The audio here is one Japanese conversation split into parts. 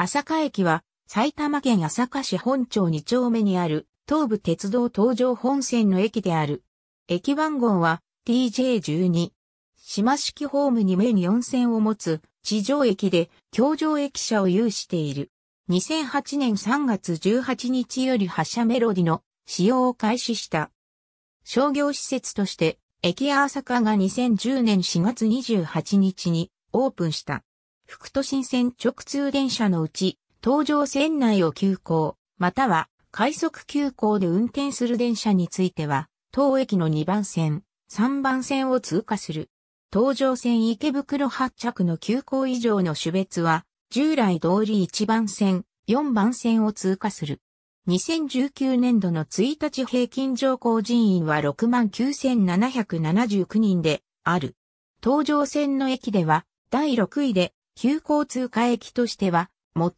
朝霞駅は埼玉県朝霞市本町2丁目にある東武鉄道東上本線の駅である。駅番号は TJ12。島式ホームに面4線を持つ地上駅で京上駅舎を有している。2008年3月18日より発車メロディの使用を開始した。商業施設として駅朝霞が2010年4月28日にオープンした。副都心線直通電車のうち、東上線内を急行、または快速急行で運転する電車については、当駅の2番線、3番線を通過する。東上線池袋発着の急行以上の種別は、従来通り1番線、4番線を通過する。2019年度の1日平均乗降人員は69,779人である。東上線の駅では、第6位で急行通過駅としては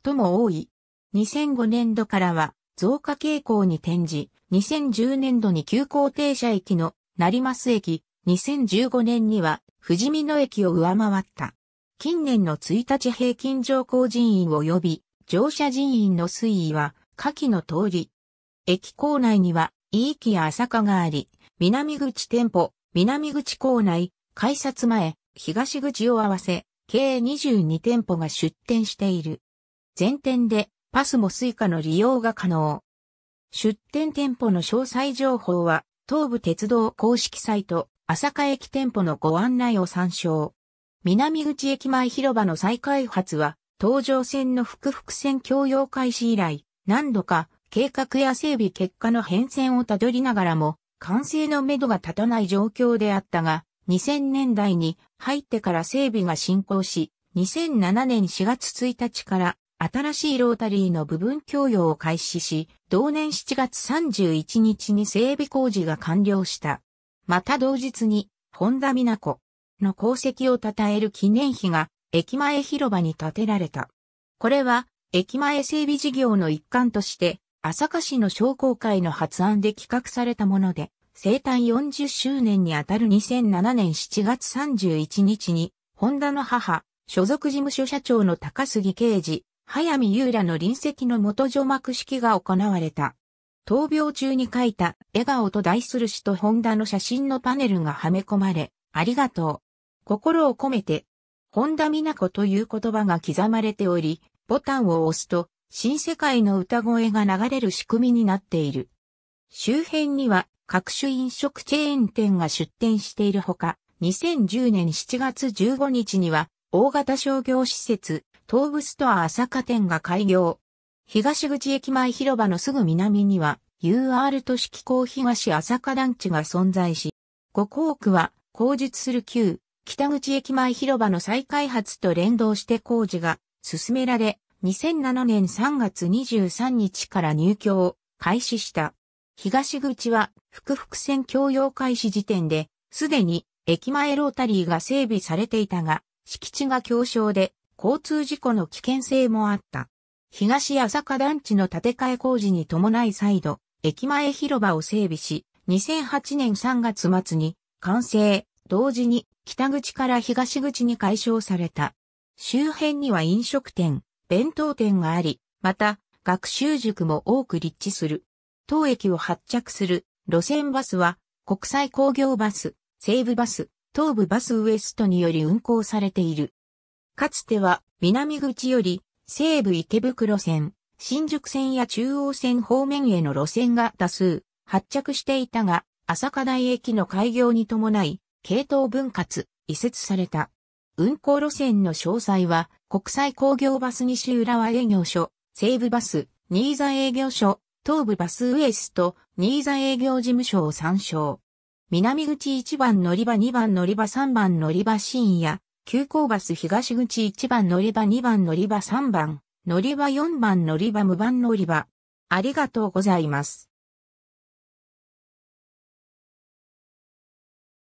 最も多い。2005年度からは増加傾向に転じ、2010年度に急行停車駅の成増駅、2015年には富士見野駅を上回った。近年の1日平均乗降人員及び乗車人員の推移は下記の通り。駅構内には、いい木や朝霞があり、南口店舗、南口構内、改札前、東口を合わせ、計22店舗が出店している。全店でパスもスイカの利用が可能。出店店舗の詳細情報は、東武鉄道公式サイト、朝霞駅店舗のご案内を参照。南口駅前広場の再開発は、東上線の複々線共用開始以来、何度か計画や整備結果の変遷をたどりながらも、完成のめどが立たない状況であったが、2000年代に入ってから整備が進行し、2007年4月1日から新しいロータリーの部分供与を開始し、同年7月31日に整備工事が完了した。また同日に、本田美奈子の功績を称える記念碑が駅前広場に建てられた。これは駅前整備事業の一環として、朝霞市の商工会の発案で企画されたもので、生誕40周年にあたる2007年7月31日に、ホンダの母、所属事務所社長の高杉刑事、早見優らの臨席の元除幕式が行われた。闘病中に書いた笑顔と題する詩とホンダの写真のパネルがはめ込まれ、ありがとう。心を込めて、本田美奈子という言葉が刻まれており、ボタンを押すと、新世界の歌声が流れる仕組みになっている。周辺には、各種飲食チェーン店が出店しているほか、2010年7月15日には、大型商業施設、東武ストア朝霞店が開業。東口駅前広場のすぐ南には、UR 都市機構東朝霞団地が存在し、五校区は、工述する旧、北口駅前広場の再開発と連動して工事が進められ、2007年3月23日から入居を開始した。東口は福々線共用開始時点で、すでに駅前ロータリーが整備されていたが、敷地が狭小で、交通事故の危険性もあった。東八坂団地の建て替え工事に伴い再度、駅前広場を整備し、2008年3月末に完成、同時に北口から東口に解消された。周辺には飲食店、弁当店があり、また学習塾も多く立地する。当駅を発着する路線バスは、国際工業バス、西部バス、東部バスウエストにより運行されている。かつては、南口より、西部池袋線、新宿線や中央線方面への路線が多数、発着していたが、朝霞台駅の開業に伴い、系統分割、移設された。運行路線の詳細は、国際工業バス西浦和営業所、西部バス、新座営業所、東武バスウエスト、新座営業事務所を参照。南口1番乗り場2番乗り場3番乗り場深夜、急行バス東口1番乗り場2番乗り場3番、乗り場4番乗り場無番乗り場。ありがとうございます。